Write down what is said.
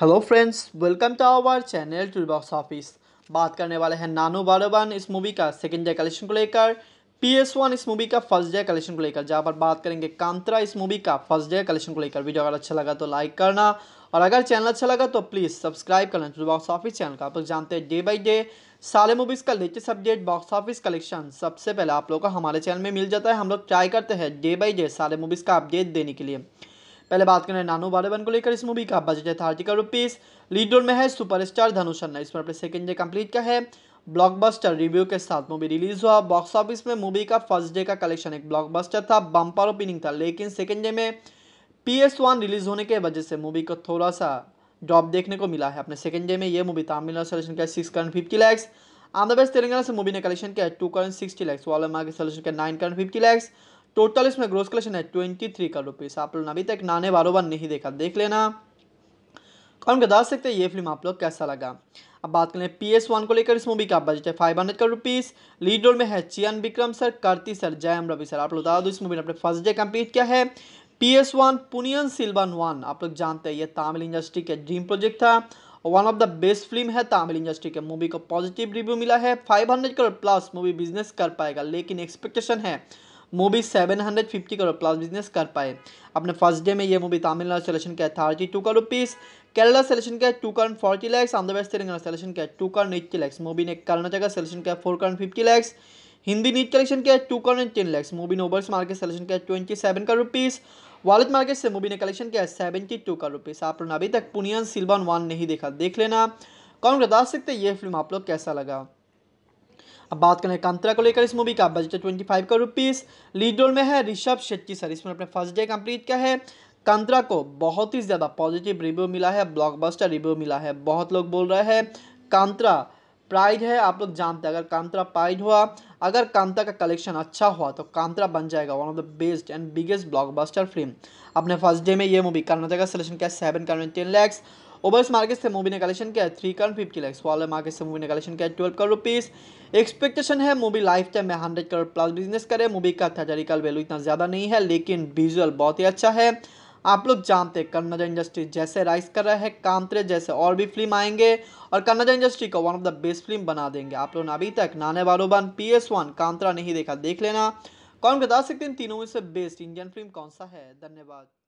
hello friends welcome to our channel tool box office बात करने वाले हैं नानो बारोबान इस मूवी का सेकंड डे कलेक्शन को लेकर पी एस वन इस मूवी का फर्स्ट डे कलेक्शन को लेकर जहां पर बात करेंगे कांतरा इस मूवी का फर्स्ट डे कलेक्शन को लेकर वीडियो अगर अच्छा लगा तो लाइक करना और अगर चैनल अच्छा लगा तो प्लीज़ सब्सक्राइब करना टूल बॉक्स ऑफिस चैनल का आप लोग जानते हैं डे बाई डे सारे मूवीज़ का latest update box office collection सबसे पहले आप लोग को हमारे चैनल में मिल जाता है हम लोग ट्राई करते हैं डे बाई डे सारे मूवीज़ का अपडेट देने के लिए पहले बात करें नानो बारेबन को लेकर इस मूवी का बजट है thirty crore rupees lead role में है सुपरस्टार धनुष अन्ना इस पर अपने सेकेंड डे कंप्लीट का है ब्लॉकबस्टर रिव्यू के साथ मूवी रिलीज हुआ बॉक्स ऑफिस में मूवी का फर्स्ट डे का कलेक्शन एक ब्लॉकबस्टर था बम्पर ओपनिंग था लेकिन सेकेंड डे में पी एस वन रिलीज होने के वजह से मूवी को थोड़ा सा ड्रॉप देखने को मिला है अपने सेकेंड डे में यह मूवी तमिलनाडु सलेक्शन किया सिक्स करंट फिफ्टी लैक्स आंध्र प्रदेश तेलंगाना से मूवी ने कलेक्शन किया टू करंट सिक्सटी लैक्स वालमा के सलेक्शन किया nine crore fifty lakhs total इसमें ग्रोस कलेक्शन है ट्वेंटी थ्री करोड़ रुपीज़ आप लोग अभी तक नाने बारो बार नहीं देखा देख लेना कमेंट बता सकते हैं ये फिल्म आप लोग कैसा लगा अब बात करें पी एस वन को लेकर इस मूवी का बजट है five hundred crore rupees lead role में है Chiyaan Vikram sir Karthi sir Jayam Ravi sir आप लोग बता दो इस मूवी ने अपने फर्स्ट डे कंप्लीट किया है P S one Ponniyin Selvan one आप लोग जानते हैं ये तमिल इंडस्ट्री के ड्रीम प्रोजेक्ट था one of the best film है तमिल इंडस्ट्री के मूवी को पॉजिटिव रिव्यू मिला है five hundred crore plus movie business कर पाएगा लेकिन एक्सपेक्टेशन है मूवी 750 करोड़ प्लस बिजनेस कर पाए अपने फर्स्ट डे में ये मूवी तमिलनाडु सेलेक्शन किया thirty two crore rupees Kerala collection किया two crore forty lakhs Andhra Pradesh Telangana collection किया two crore eighty lakhs movie ने कर्नाटका सेलेक्शन किया four crore fifty lakhs Hindi net collection किया two crore ten lakhs movie ने ओवर्स मार्केट सेलेक्शन किया twenty seven crore rupees worldwide market से मूवी ने कलेक्शन किया सेवेंटी टू करोड़ रुपीज़ आप लोगों ने अभी तक पुनियन सिल्वन वन नहीं देखा देख लेना कौन बता सकते ये फिल्म आप लोग कैसा लगा अब बात करें कांतरा को लेकर इस मूवी का बजट है ट्वेंटी फाइव का रुपीज़ लीड रोल में है ऋषभ शेट्टी सर इसमें अपने फर्स्ट डे कंप्लीट किया है कांतरा को बहुत ही ज़्यादा पॉजिटिव रिव्यू मिला है ब्लॉकबस्टर रिव्यू मिला है बहुत लोग बोल रहे हैं कांतरा प्राइड है आप लोग जानते हैं अगर कांतरा प्राइड हुआ अगर कांता का कलेक्शन अच्छा हुआ तो कांतरा बन जाएगा one of the best and biggest blockbuster film अपने फर्स्ट डे में ये मूवी का सिलेक्शन किया seven crore ten lakhs overseas market से मूवी ने कलेक्शन किया है थ्री करोड़ फिफ्टी लैक्स वाले मार्केट से मूवी ने कलेक्शन किया है ट्वेल्व करोड़ रुपीस एक्सपेक्टेशन है मूवी लाइफ टाइम में हंड्रेड करोड़ प्लस बिजनेस करे मूवी का थेटरिकल वैल्यू इतना ज़्यादा नहीं है लेकिन विजुअल बहुत ही अच्छा है आप लोग जानते हैं कन्नड़ इंडस्ट्री जैसे राइस कर रहा है कांतरे जैसे और भी फिल्म आएंगे और कन्नड़ इंडस्ट्री को one of the best film बना देंगे आप लोगों ने अभी तक नाने बारोबान पी एस वन कांतरा नहीं देखा देख लेना कौन बता सकते हैं तीनों में से बेस्ट इंडियन फिल्म कौन सा है धन्यवाद